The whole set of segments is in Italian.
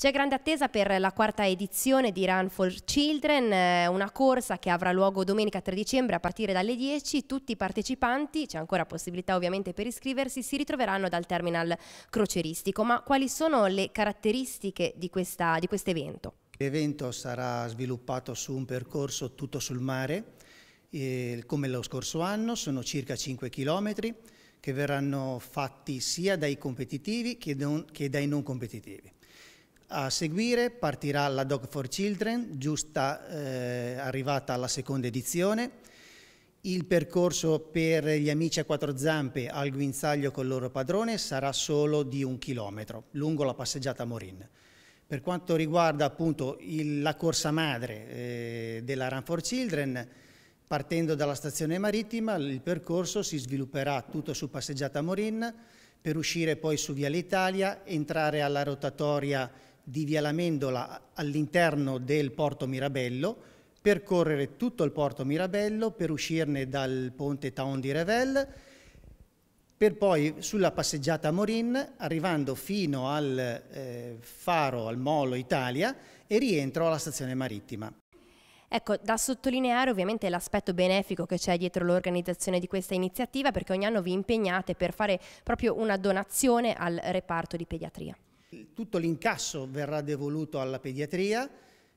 C'è grande attesa per la quarta edizione di Run for Children, eh, una corsa che avrà luogo domenica 3 dicembre a partire dalle 10. Tutti i partecipanti, c'è ancora possibilità ovviamente per iscriversi, si ritroveranno dal terminal croceristico. Ma quali sono le caratteristiche di, questo evento? L'evento sarà sviluppato su un percorso tutto sul mare, come lo scorso anno, sono circa 5 km che verranno fatti sia dai competitivi che dai non competitivi. A seguire partirà la Dog for Children, giusta eh, arrivata alla seconda edizione, il percorso per gli amici a quattro zampe al guinzaglio col loro padrone sarà solo di un chilometro, lungo la passeggiata Morin. Per quanto riguarda appunto il, la corsa madre eh, della Run for Children, partendo dalla stazione marittima il percorso si svilupperà tutto su passeggiata Morin per uscire poi su Viale Italia, entrare alla rotatoria di Via Lamendola all'interno del porto Mirabello, percorrere tutto il porto Mirabello per uscirne dal ponte Town di Revel, per poi sulla passeggiata a Morin, arrivando fino al eh, faro, al molo Italia e rientro alla stazione marittima. Ecco, da sottolineare ovviamente l'aspetto benefico che c'è dietro l'organizzazione di questa iniziativa perché ogni anno vi impegnate per fare proprio una donazione al reparto di pediatria. Tutto l'incasso verrà devoluto alla pediatria,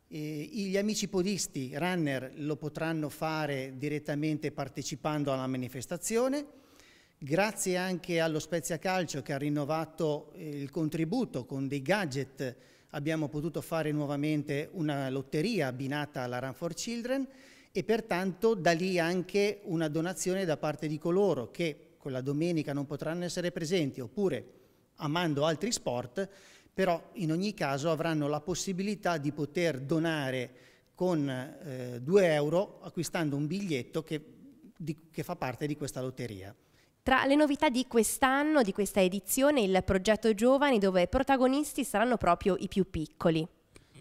gli amici podisti, runner, lo potranno fare direttamente partecipando alla manifestazione. Grazie anche allo Spezia Calcio che ha rinnovato eh, il contributo con dei gadget abbiamo potuto fare nuovamente una lotteria abbinata alla Run for Children e pertanto da lì anche una donazione da parte di coloro che quella domenica non potranno essere presenti oppure amando altri sport, però in ogni caso avranno la possibilità di poter donare con eh, 2 euro acquistando un biglietto che, di, che fa parte di questa lotteria. Tra le novità di quest'anno, di questa edizione, il progetto Giovani dove protagonisti saranno proprio i più piccoli.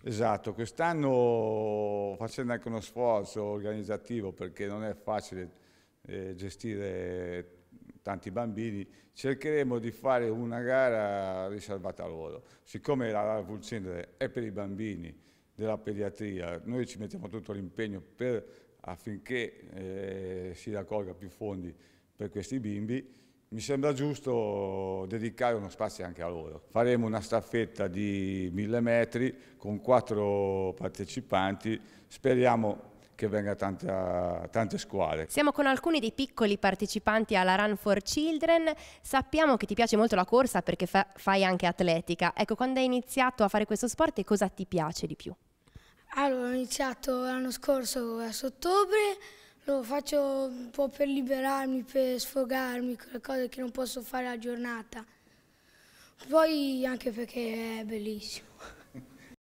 Esatto, quest'anno facendo anche uno sforzo organizzativo perché non è facile eh, gestire tanti bambini, cercheremo di fare una gara riservata a loro. Siccome la RAR Vulcindere è per i bambini della pediatria, noi ci mettiamo tutto l'impegno affinché eh, si raccolga più fondi per questi bimbi, mi sembra giusto dedicare uno spazio anche a loro. Faremo una staffetta di mille metri con quattro partecipanti, speriamo che venga tanta, tante squadre. Siamo con alcuni dei piccoli partecipanti alla Run for Children. Sappiamo che ti piace molto la corsa perché fa, fai anche atletica. Ecco, quando hai iniziato a fare questo sport cosa ti piace di più? Allora, ho iniziato l'anno scorso a ottobre, lo faccio un po' per liberarmi, per sfogarmi, quelle cose che non posso fare la giornata. Poi anche perché è bellissimo.